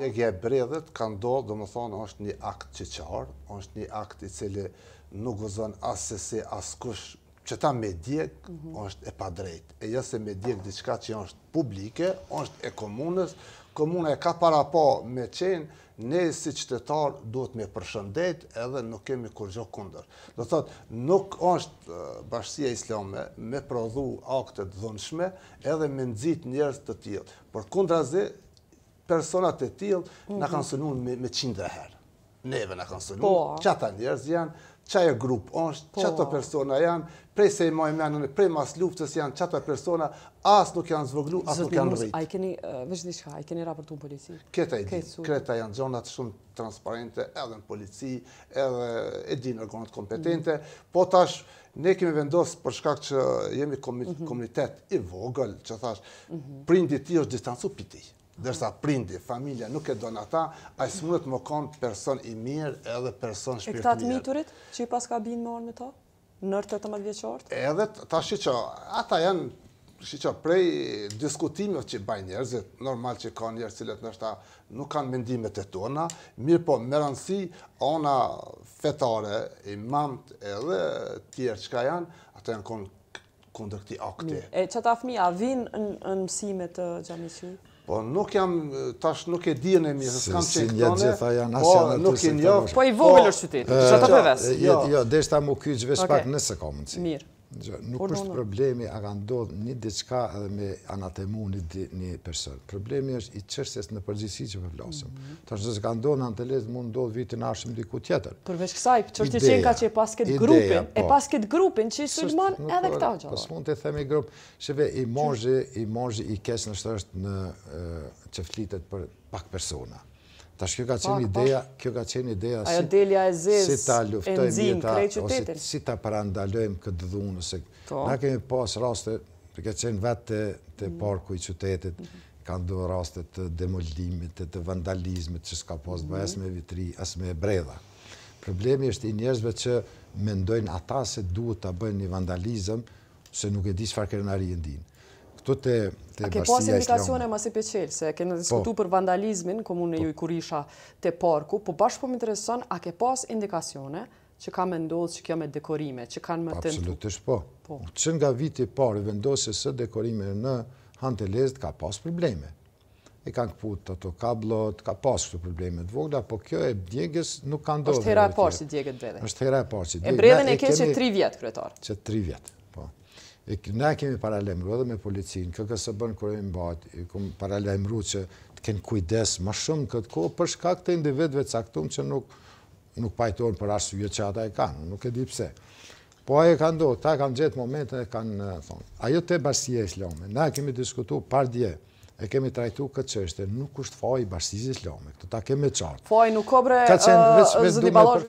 Një e bredhet ka ndohë, do më thonë, është një akt që qarë, është një akt i cili nuk vëzën asë se që ta me djek, mhm. është e pa drejt. E jëse jo me djek diçka që është publike, është e komunës, komunë e ka para po me qenë, ne si qëtetarë duhet me përshëndet edhe nuk kemi kur gjo kunder. Do thotë, nuk është bashkësia islame me prodhu aktet dhënshme edhe me nëzit njërës të tjilë. Por kundra zi, personat e tjilë në mhm. kanë sënu me qindra herë. Neve në kanë sënu, po. që njerëz janë, që e grupë është, që ato po. persona janë, prej se i mojë janë, prej mas luftës janë, që ato persona, asë nuk janë zvoglu, asë nuk janë rritë. A i keni, një shka, a i keni raportu në polici? Këta i di, këta janë gjonat shumë transparente, edhe në polici, edhe e di në kompetente, mhm. po tash, ne kemi vendosë për shkak që jemi mhm. komunitet i vogël, që thash, prindit ti është distancu piti dërsa prindi, familja nuk e donë ata, a i së mundet më konë person i mirë edhe person shpirt mirë. E këtë miturit që i pas ka binë morën me ta? Nërë të të më vjeqartë? Edhe ta shi që ata janë Shi që prej diskutimit që baj njerëzit, normal që ka njerëzit, cilët nështë nuk kanë mendimet e tona, mirë po më rëndësi ona fetare, imam edhe tjerë që ka janë, ata janë kënë kundër këti akte. E që ta fmi, a vinë në mësimet të gjami Po nuk jam, tash nuk e dijen e mi, se kam që po, e këtone, po nuk i njofë. Po i vogël po, është qytetë, që ta përves. Jo, jo, jo. jo, deshta mu kyqë vesh pak nëse ka mundësi. Mirë. Nuk është problemi a ka ndodhë një diçka edhe me anatemu një person. Problemi është i qërsjes në përgjithsi që përblasëm. Mhm. Ta që ka ndodhë në antelet, mund ndodhë vitin në ashtëm diku tjetër. Përveç kësaj, që është i qenë ka që e pas këtë grupin, e po. pas këtë grupin që i sërman edhe po, këta gjallë. Pas po, mund të themi grup, që ve i mojë i kesë në është në qëflitet flitet për pak persona. Tash kjo ka qenë ideja, kjo ka qenë ideja si ta luftojmë jeta, ose si ta parandalojmë këtë dhunë, ose po. na kemi pas raste, ke qenë vetë të mm. parku i qytetit, mm-hmm. kanë duhe raste të demoldimit, të vandalizmit, që s'ka pas dhe mm-hmm. esme vitri, esme e bredha. Problemi është i njerëzve që mendojnë ata se duhet të bëjnë një vandalizm, se nuk e di që farë kërë në rinë dinë këtu të bashkësia islamë. A ke pas indikacione ma si peqelë, se kemë në diskutu po. për vandalizmin, komunë në po. ju i kurisha të parku, po bashkë po më intereson, a ke pas indikacione që ka me ndodhë që kjo me dekorime, që kanë më të ndu? Absolutish po. po. Që nga viti parë i vendosë e se dekorime në hante lezët, ka pas probleme. E kanë këpu të ato kablot, ka pas këtu probleme të vogla, po kjo e djegës nuk kanë ndodhë. Êshtë hera e parë që djegët bredhe. Êshtë hera e parë që djegët. E breve në keqë që tri vjetë, kretarë. Që tri vjetë. Ne kemi paralemru edhe me policinë, këtë kësë bënë kërëjnë batë, këmë paralemru që të kënë kujdes më shumë këtë kohë, përshka këtë individve caktumë që nuk pajtonë për arsujë që ata e kanë, nuk e di pse. Po aje kanë do, ta kanë gjithë momente e kanë thonë. Ajo te e e shlome, ne kemi diskutu par dje, e kemi trajtu këtë qështë, nuk është faj i bërësie e këtë ta kemi qartë. Faj nuk kobre